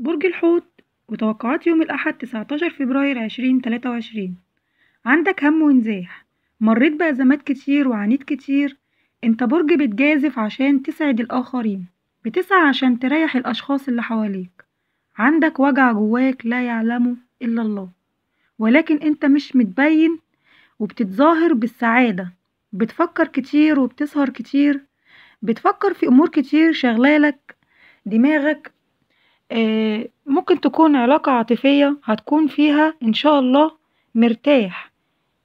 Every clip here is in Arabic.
برج الحوت وتوقعات يوم الأحد 19 فبراير 2023 عندك هم ونزاح مريت بأزمات كتير وعانيت كتير انت برج بتجازف عشان تسعد الآخرين بتسعى عشان تريح الأشخاص اللي حواليك عندك وجع جواك لا يعلمه إلا الله ولكن انت مش متبين وبتتظاهر بالسعادة بتفكر كتير وبتسهر كتير بتفكر في أمور كتير شغلالك دماغك آه، ممكن تكون علاقة عاطفية هتكون فيها إن شاء الله مرتاح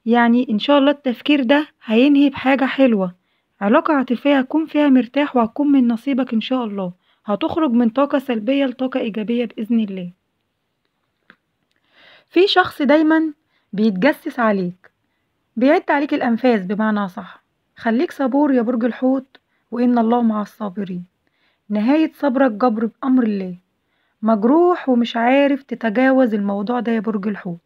يعني إن شاء الله التفكير ده هينهي بحاجة حلوة علاقة عاطفية هتكون فيها مرتاح وهتكون من نصيبك إن شاء الله هتخرج من طاقة سلبية لطاقة إيجابية بإذن الله في شخص دايما بيتجسس عليك بيعد عليك الأنفاس بمعنى صح خليك صبور يا برج الحوت وإن الله مع الصابرين نهاية صبرك جبر بأمر الله مجروح ومش عارف تتجاوز الموضوع ده يا برج الحوت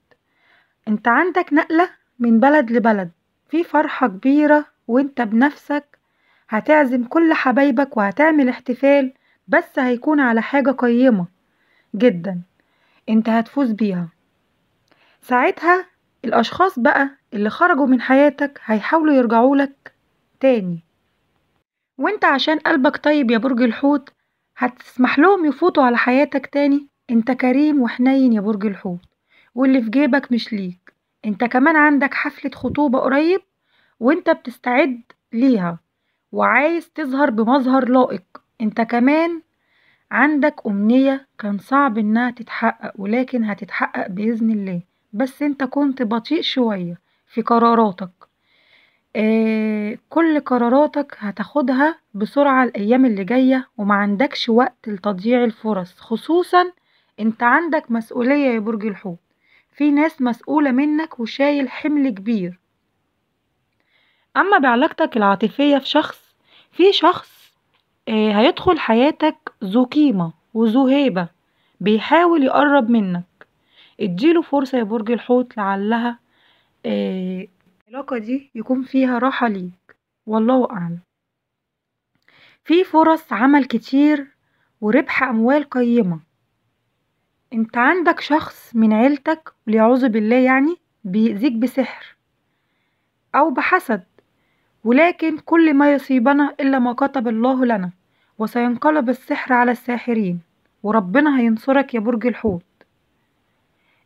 انت عندك نقلة من بلد لبلد في فرحة كبيرة وانت بنفسك هتعزم كل حبايبك وهتعمل احتفال بس هيكون على حاجة قيمة جدا انت هتفوز بيها ساعتها الأشخاص بقى اللي خرجوا من حياتك هيحاولوا يرجعوا لك تاني وانت عشان قلبك طيب يا برج الحوت هتسمح لهم يفوتوا على حياتك تاني انت كريم وحنين يا برج الحوت واللي في جيبك مش ليك انت كمان عندك حفلة خطوبة قريب وانت بتستعد ليها وعايز تظهر بمظهر لائق انت كمان عندك أمنية كان صعب إنها تتحقق ولكن هتتحقق بإذن الله بس أنت كنت بطيء شوية في قراراتك آه، كل قراراتك هتاخدها بسرعة الأيام اللي جاية وما عندكش وقت لتضييع الفرص، خصوصًا أنت عندك مسؤولية يا برج الحوت، في ناس مسؤولة منك وشايل حمل كبير، أما بعلاقتك العاطفية في شخص في شخص آه، هيدخل حياتك ذو قيمة وذو هيبة بيحاول يقرب منك، اديله فرصة يا برج الحوت لعلها آه، العلاقة دي يكون فيها راحة ليك والله أعلم في فرص عمل كتير وربح أموال قيمة انت عندك شخص من عيلتك واليعوذ بالله يعني بيأذيك بسحر أو بحسد ولكن كل ما يصيبنا إلا ما كتب الله لنا وسينقلب السحر على الساحرين وربنا هينصرك يا برج الحوت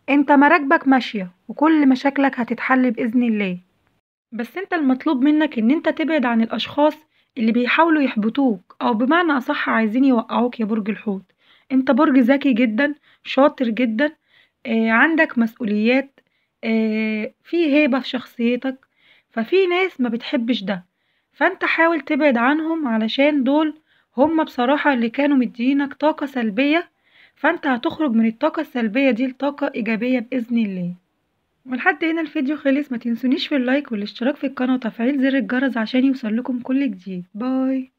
انت مراكبك ماشية وكل مشاكلك هتتحل بإذن الله بس انت المطلوب منك ان انت تبعد عن الاشخاص اللي بيحاولوا يحبطوك او بمعنى اصح عايزين يوقعوك يا برج الحوت انت برج ذكي جدا شاطر جدا آه عندك مسؤوليات آه في هيبة في شخصيتك ففي ناس ما بتحبش ده فانت حاول تبعد عنهم علشان دول هما بصراحة اللي كانوا مدينك طاقة سلبية فانت هتخرج من الطاقة السلبية دي لطاقة ايجابية بإذن الله ولحد هنا الفيديو خلص ما تنسونيش في اللايك والاشتراك في القناة وتفعيل زر الجرس عشان يوصل لكم كل جديد باي